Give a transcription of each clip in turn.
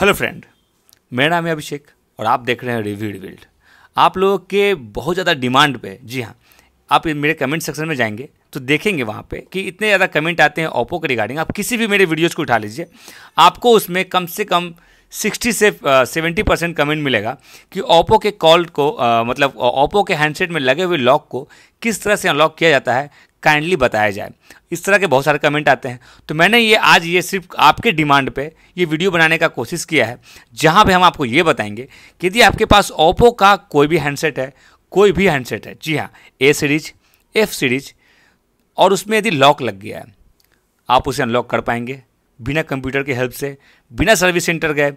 hello friend मेरा नाम है अभिषेक और आप देख रहे हैं रिव्यू रिविल्ड आप लोगों के बहुत ज़्यादा डिमांड पे जी हाँ आप मेरे कमेंट सेक्शन में जाएंगे तो देखेंगे वहाँ पे कि इतने ज़्यादा कमेंट आते हैं ओप्पो के रिगार्डिंग आप किसी भी मेरे वीडियोज़ को उठा लीजिए आपको उसमें कम से कम सिक्सटी से सेवेंटी परसेंट कमेंट मिलेगा कि ओप्पो के कॉल को आ, मतलब ओप्पो के हैंडसेट में लगे हुए लॉक को किस तरह से अनलॉक किया जाता है काइंडली बताया जाए इस तरह के बहुत सारे कमेंट आते हैं तो मैंने ये आज ये सिर्फ आपके डिमांड पे ये वीडियो बनाने का कोशिश किया है जहाँ पे हम आपको ये बताएंगे कि यदि आपके पास ओप्पो का कोई भी हैंडसेट है कोई भी हैंडसेट है जी हाँ ए सीरीज एफ सीरीज और उसमें यदि लॉक लग गया है आप उसे अनलॉक कर पाएंगे बिना कंप्यूटर के हेल्प से बिना सर्विस सेंटर गए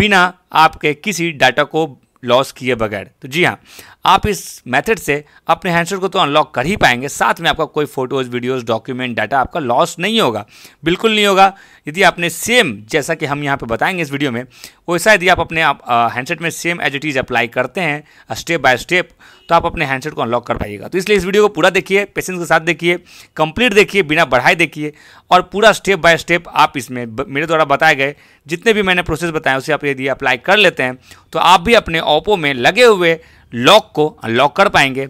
बिना आपके किसी डाटा को लॉस किए बगैर तो जी हाँ आप इस मेथड से अपने हैंडसेट को तो अनलॉक कर ही पाएंगे साथ में आपका कोई फोटोज़ वीडियोज़ डॉक्यूमेंट डाटा आपका लॉस नहीं होगा बिल्कुल नहीं होगा यदि आपने सेम जैसा कि हम यहाँ पे बताएंगे इस वीडियो में वैसा यदि आप अपने आप हैंडसेट में same as it is apply करते हैं स्टेप बाय स्टेप तो आप अपने हैंडसेट को अनलॉक कर पाइएगा तो इसलिए इस वीडियो को पूरा देखिए पेशेंस के साथ देखिए कंप्लीट देखिए बिना बढ़ाए देखिए और पूरा स्टेप बाय स्टेप आप इसमें मेरे द्वारा बताए गए जितने भी मैंने प्रोसेस बताए उसे आप यदि अप्लाई कर लेते हैं तो आप भी अपने ओप्पो में लगे हुए लॉक को अनलॉक कर पाएंगे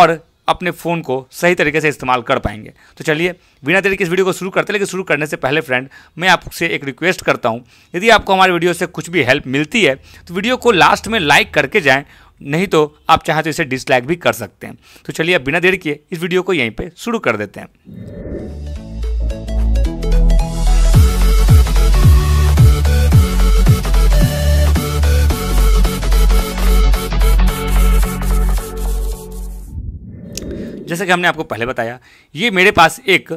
और अपने फ़ोन को सही तरीके से इस्तेमाल कर पाएंगे तो चलिए बिना तरीके इस वीडियो को शुरू करते लेकिन शुरू करने से पहले फ्रेंड मैं आपसे एक रिक्वेस्ट करता हूँ यदि आपको हमारे वीडियो से कुछ भी हेल्प मिलती है तो वीडियो को लास्ट में लाइक करके जाएँ नहीं तो आप चाहें तो इसे डिसलाइक भी कर सकते हैं तो चलिए अब बिना देर किए इस वीडियो को यहीं पर शुरू कर देते हैं जैसा कि हमने आपको पहले बताया ये मेरे पास एक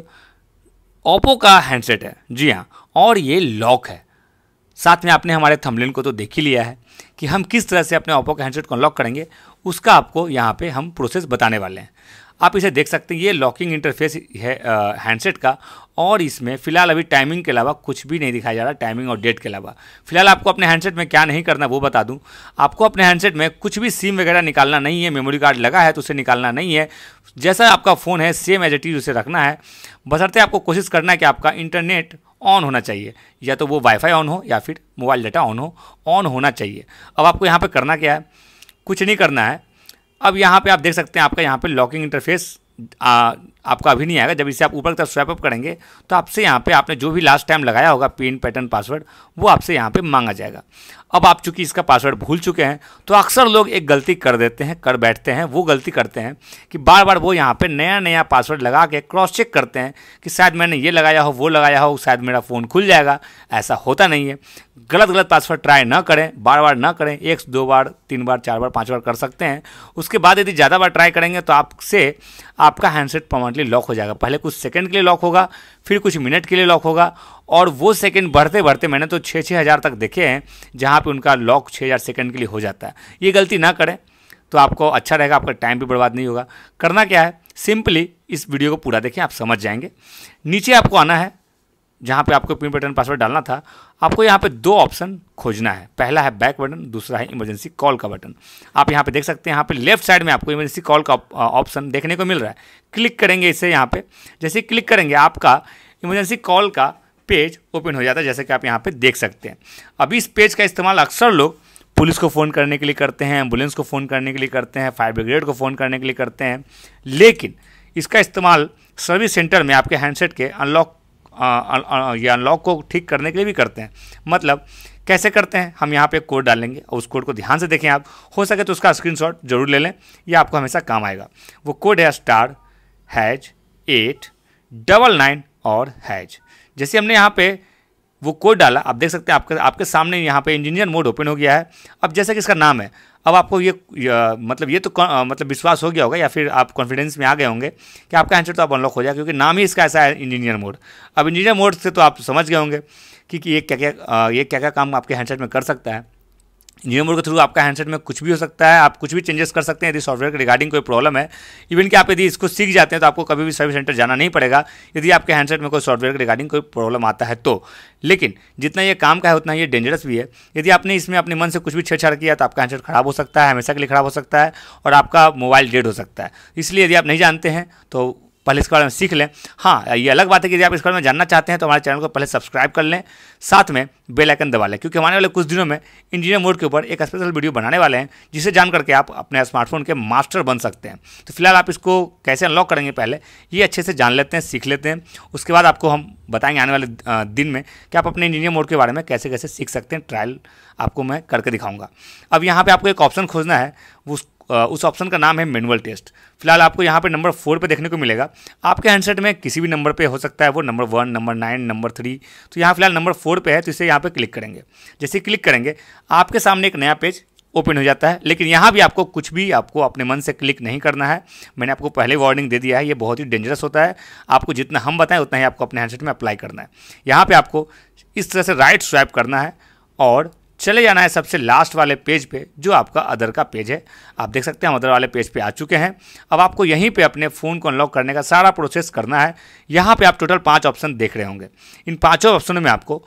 ओप्पो का हैंडसेट है जी हाँ और ये लॉक है साथ में आपने हमारे थमलिन को तो देख ही लिया है कि हम किस तरह से अपने ओप्पो का हैंडसेट को अनलॉक करेंगे उसका आपको यहाँ पे हम प्रोसेस बताने वाले हैं आप इसे देख सकते हैं ये लॉकिंग इंटरफेस है हैंडसेट का और इसमें फिलहाल अभी टाइमिंग के अलावा कुछ भी नहीं दिखाया जा रहा टाइमिंग और डेट के अलावा फिलहाल आपको अपने हैंडसेट में क्या नहीं करना वो बता दूं आपको अपने हैंडसेट में कुछ भी सिम वगैरह निकालना नहीं है मेमोरी कार्ड लगा है तो उसे निकालना नहीं है जैसा आपका फ़ोन है सेम एज एट इज उसे रखना है बसरते आपको कोशिश करना है कि आपका इंटरनेट ऑन होना चाहिए या तो वो वाईफाई ऑन हो या फिर मोबाइल डाटा ऑन हो ऑन होना चाहिए अब आपको यहाँ पर करना क्या है कुछ नहीं करना है अब यहाँ पे आप देख सकते हैं आपका यहाँ पे लॉकिंग इंटरफेस आपका अभी नहीं आएगा जब इसे आप ऊपर तक स्वैप अप करेंगे तो आपसे यहाँ पे आपने जो भी लास्ट टाइम लगाया होगा पिन पैटर्न पासवर्ड वो आपसे यहाँ पे मांगा जाएगा अब आप चूंकि इसका पासवर्ड भूल चुके हैं तो अक्सर लोग एक गलती कर देते हैं कर बैठते हैं वो गलती करते हैं कि बार बार वो यहाँ पर नया नया पासवर्ड लगा के क्रॉस चेक करते हैं कि शायद मैंने ये लगाया हो वो लगाया हो शायद मेरा फ़ोन खुल जाएगा ऐसा होता नहीं है गलत गलत पासवर्ड ट्राई ना करें बार बार ना करें एक दो बार तीन बार चार बार पाँच बार कर सकते हैं उसके बाद यदि ज़्यादा बार ट्राई करेंगे तो आपसे आपका हैंडसेट परमानेंटली लॉक हो जाएगा पहले कुछ सेकेंड के लिए लॉक होगा फिर कुछ मिनट के लिए लॉक होगा और वो सेकेंड बढ़ते बढ़ते मैंने तो छः छः हज़ार तक देखे हैं जहाँ यहाँ पे उनका लॉक 6000 सेकंड के लिए हो जाता है ये गलती ना करें तो आपको अच्छा रहेगा आपका टाइम भी बर्बाद नहीं होगा करना क्या है सिंपली इस वीडियो को पूरा देखें आप समझ जाएंगे नीचे आपको आना है जहाँ पे आपको पिन बटन पासवर्ड डालना था आपको यहाँ पे दो ऑप्शन खोजना है पहला है बैक बटन दूसरा है इमरजेंसी कॉल का बटन आप यहाँ पे देख सकते हैं यहाँ पे लेफ्ट साइड में आपको इमरजेंसी कॉल का ऑप्शन देखने को मिल रहा है क्लिक करेंगे इसे यहाँ पे जैसे क्लिक करेंगे आपका इमरजेंसी कॉल का पेज ओपन हो जाता है जैसे कि आप यहाँ पे देख सकते हैं अभी इस पेज का इस्तेमाल अक्सर लोग पुलिस को फ़ोन करने के लिए करते हैं एम्बुलेंस को फ़ोन करने के लिए करते हैं फायर ब्रिगेड को फ़ोन करने के लिए करते हैं लेकिन इसका इस्तेमाल सर्विस सेंटर में आपके हैंडसेट के अनलॉक या अनलॉक को ठीक करने के लिए भी करते हैं मतलब कैसे करते हैं हम यहाँ पे कोड डालेंगे और उस कोड को ध्यान से देखें आप हो सके तो उसका स्क्रीनशॉट जरूर ले लें यह आपको हमेशा काम आएगा वो कोड है star hash eight double nine और हैज जैसे हमने यहाँ पे वो कोड डाला आप देख सकते हैं आपके आपके सामने यहाँ पे इंजीनियर मोड ओपन हो गया है अब जैसा कि इसका नाम है अब आपको ये, मतलब ये तो मतलब विश्वास हो गया होगा या फिर आप कॉन्फिडेंस में आ गए होंगे कि आपका आंसर तो आप अनलॉक हो जाएगा क्योंकि नाम ही इसका ऐसा है इंजीनियर मोड अब इंजीनियर मोड से तो आप समझ गए होंगे कि, कि ये क्या क्या ये क्या क्या काम आपके हैंडसेट में कर सकता है जियो मोड के थ्रू आपका हैंडसेट में कुछ भी हो सकता है आप कुछ भी चेंजेस कर सकते हैं यदि सॉफ्टवेयर के रिगार्डिंग कोई प्रॉब्लम है इवन कि आप यदि इसको सीख जाते हैं तो आपको कभी भी सर्विस सेंटर जाना नहीं पड़ेगा यदि आपके हैंडसेट में कोई सॉफ्टवेयर के रिगार्डिंग कोई प्रॉब्लम आता है तो लेकिन जितना ये काम का है उतना ये डेंजरस भी है यदि आपने इसमें अपने मन से कुछ भी छेड़छाड़ किया तो आपका हैंडसेट खराब हो सकता है हमेशा के लिए खराब हो सकता है और आपका मोबाइल डेड हो सकता है इसलिए यदि आप नहीं जानते हैं तो पहले इसके बारे में सीख लें हाँ ये अलग बात है कि यदि आप इसके बारे में जानना चाहते हैं तो हमारे चैनल को पहले सब्सक्राइब कर लें साथ में बेल आइकन दबा लें क्योंकि हमारे वाले कुछ दिनों में इंजीनियर मोड के ऊपर एक स्पेशल वीडियो बनाने वाले हैं जिसे जान करके आप अपने स्मार्टफोन के मास्टर बन सकते हैं तो फिलहाल आप इसको कैसे अनलॉक करेंगे पहले ये अच्छे से जान लेते हैं सीख लेते हैं उसके बाद आपको हम बताएंगे आने वाले दिन में कि आप अपने इंजीनियर मोड के बारे में कैसे कैसे सीख सकते हैं ट्रायल आपको मैं करके दिखाऊंगा अब यहाँ पर आपको एक ऑप्शन खोजना है उस उस ऑप्शन का नाम है मैनुअल टेस्ट फिलहाल आपको यहाँ पे नंबर फोर पे देखने को मिलेगा आपके हैंडसेट में किसी भी नंबर पे हो सकता है वो number one number nine number three तो यहाँ फिलहाल नंबर फोर पे है तो इसे यहाँ पे क्लिक करेंगे जैसे क्लिक करेंगे आपके सामने एक नया पेज ओपन हो जाता है लेकिन यहाँ भी आपको कुछ भी आपको अपने मन से क्लिक नहीं करना है मैंने आपको पहले वार्निंग दे दिया है ये बहुत ही डेंजरस होता है आपको जितना हम बताएं उतना ही आपको अपने हैंडसेट में अप्लाई करना है यहाँ पे आपको इस तरह से राइट स्वाइप करना है और चले जाना है सबसे लास्ट वाले पेज पे जो आपका अदर का पेज है आप देख सकते हैं हम अदर वाले पेज पे आ चुके हैं अब आपको यहीं पे अपने फ़ोन को अनलॉक करने का सारा प्रोसेस करना है यहाँ पे आप टोटल पांच ऑप्शन देख रहे होंगे इन पांचों ऑप्शनों में आपको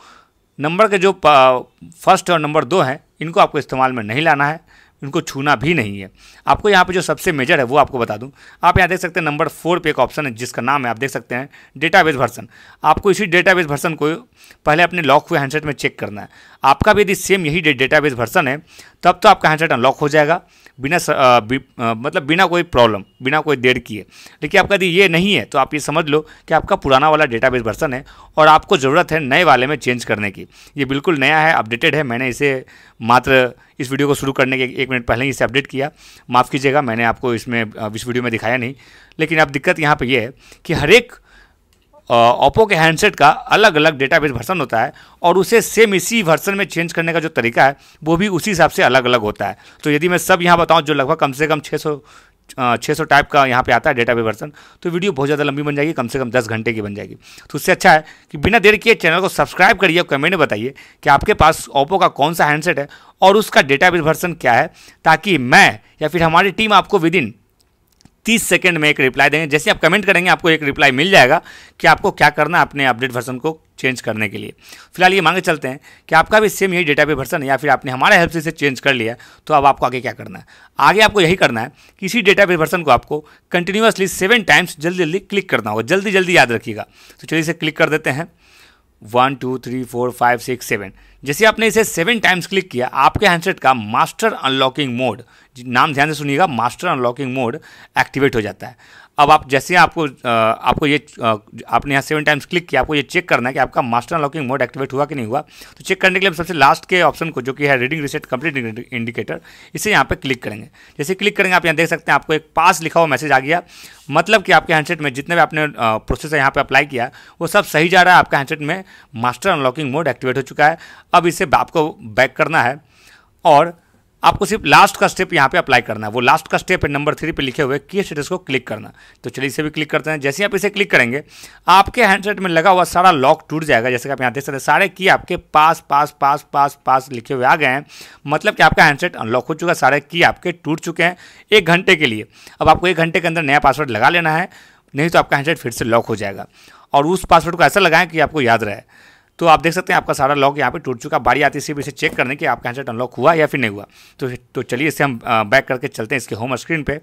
नंबर के जो फर्स्ट uh, और नंबर दो हैं इनको आपको इस्तेमाल में नहीं लाना है उनको छूना भी नहीं है आपको यहाँ पे जो सबसे मेजर है वो आपको बता दूँ आप यहाँ देख सकते हैं नंबर फोर पे एक ऑप्शन है जिसका नाम है आप देख सकते हैं डेटाबेस वर्सन आपको इसी डेटाबेस वर्सन को पहले अपने लॉक हुए हैंडसेट में चेक करना है आपका भी यदि सेम यही डेटाबेस वर्सन है तब तो आपका हैंडसेट अनलॉक हो जाएगा बिना बि, मतलब बिना कोई प्रॉब्लम बिना कोई देर किए लेकिन आपका यदि ये नहीं है तो आप ये समझ लो कि आपका पुराना वाला डेटाबेस वर्सन है और आपको ज़रूरत है नए वाले में चेंज करने की ये बिल्कुल नया है अपडेटेड है मैंने इसे मात्र इस वीडियो को शुरू करने के एक मिनट पहले ही इसे अपडेट किया माफ़ कीजिएगा मैंने आपको इसमें इस वीडियो में दिखाया नहीं लेकिन अब दिक्कत यहाँ पर यह है कि हर एक ओप्पो के हैंडसेट का अलग अलग डेटाबेस वर्सन होता है और उसे सेम इसी वर्सन में चेंज करने का जो तरीका है वो भी उसी हिसाब से अलग अलग होता है तो यदि मैं सब यहाँ बताऊँ जो लगभग कम से कम 600 सौ टाइप का यहाँ पे आता है डेटा बेस वर्सन तो वीडियो बहुत ज़्यादा लंबी बन जाएगी कम से कम 10 घंटे की बन जाएगी तो उससे अच्छा है कि बिना देर किए चैनल को सब्सक्राइब करिए और कमेंट में बताइए कि आपके पास ओप्पो का कौन सा हैंडसेट है और उसका डेटा वर्सन क्या है ताकि मैं या फिर हमारी टीम आपको विद इन तीस सेकेंड में एक रिप्लाई देंगे जैसे आप कमेंट करेंगे आपको एक रिप्लाई मिल जाएगा कि आपको क्या करना अपने अपडेट वर्सन को चेंज करने के लिए फिलहाल ये मांगे चलते हैं कि आपका भी सेम यही डेटा पे वर्सन है या फिर आपने हमारे हेल्प से इसे चेंज कर लिया तो अब आपको आगे क्या करना है आगे आपको यही करना है कि इसी डेटा भी वर्सन को आपको कंटिन्यूसली सेवन टाइम्स जल्दी जल्दी क्लिक करना होगा जल्दी जल्दी याद रखिएगा तो चलिए इसे क्लिक कर देते हैं one two three four five six seven जैसे आपने इसे सेवन टाइम्स क्लिक किया आपके हैंडसेट का मास्टर अनलॉकिंग मोड नाम ध्यान से सुनिएगा मास्टर अनलॉकिंग मोड एक्टिवेट हो जाता है अब आप जैसे आपको आपको ये आपने यहाँ सेवन टाइम्स क्लिक किया आपको ये चेक करना है कि आपका मास्टर अनलॉकिंग मोड एक्टिवेट हुआ कि नहीं हुआ तो चेक करने के लिए हम सबसे लास्ट के ऑप्शन को जो कि है रीडिंग रिसेट कंप्लीट इंडिकेटर इसे यहाँ पे क्लिक करेंगे जैसे क्लिक करेंगे आप यहाँ देख सकते हैं आपको एक पास लिखा हुआ मैसेज आ गया मतलब कि आपके हैंडसेट में जितने भी आपने प्रोसेस यहाँ पर अप्लाई किया वो सब सही जा रहा है आपका हैंडसेट में मास्टर अनलॉकिंग मोड एक्टिवेट हो चुका है अब इसे आपको बैक करना है और आपको सिर्फ लास्ट का स्टेप यहाँ पे अप्लाई करना है वो लास्ट का स्टेप है नंबर थ्री पे लिखे हुए की स्टेटस को क्लिक करना तो चलिए इसे भी क्लिक करते हैं जैसे आप इसे क्लिक करेंगे आपके हैंडसेट में लगा हुआ सारा लॉक टूट जाएगा जैसे कि आप यहाँ देख सकते हैं सारे की आपके पास पास पास पास पास लिखे हुए आ गए हैं मतलब कि आपका हैंडसेट अनलॉक हो चुका है सारे की आपके टूट चुके हैं एक घंटे के लिए अब आपको एक घंटे के अंदर नया पासवर्ड लगा लेना है नहीं तो आपका हैंडसेट फिर से लॉक हो जाएगा और उस पासवर्ड को ऐसा लगाएं कि आपको याद रहे तो आप देख सकते हैं आपका सारा लॉक यहाँ पे टूट चुका बारी आती है सिर्फ इसे चेक करने की आपका हैंडसेट अनलॉक हुआ या फिर नहीं हुआ तो तो चलिए इसे हम बैक करके चलते हैं इसके होम स्क्रीन पे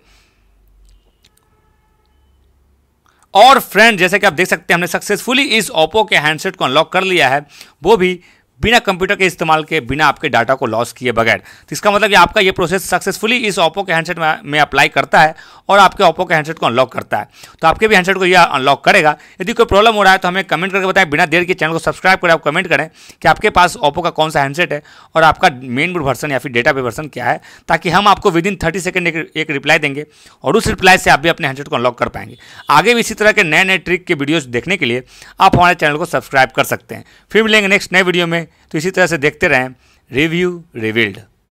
और फ्रेंड जैसे कि आप देख सकते हैं हमने सक्सेसफुली इस ओप्पो के हैंडसेट को अनलॉक कर लिया है वो भी बिना कंप्यूटर के इस्तेमाल के बिना आपके डाटा को लॉस किए बगैर तो इसका मतलब ये आपका ये प्रोसेस सक्सेसफुली इस ओप्पो के हैंडसेट में, में अप्लाई करता है और आपके ओप्पो के हैंडसेट को अनलॉक करता है तो आपके भी हैंडसेट को यह अनलॉक करेगा यदि कोई प्रॉब्लम हो रहा है तो हमें कमेंट करके बताएं बिना देर के चैनल को सब्सक्राइब करें आप कमेंट करें कि आपके पास ओप्पो का कौन सा हैंडसेट है और आपका मेन बोर्ड वर्सन या फिर डेटा पे वर्सन क्या है ताकि हम आपको विद इन थर्टी सेकेंड एक, एक रिप्लाई देंगे और उस रिप्लाई से आप भी अपने हैंडसेट को अनलॉक कर पाएंगे आगे भी इसी तरह के नए नए ट्रिक के वीडियोज़ देखने के लिए आप हमारे चैनल को सब्सक्राइब कर सकते हैं फिर मिलेंगे नेक्स्ट नए वीडियो में तो इसी तरह से देखते रहें रिव्यू रिविल्ड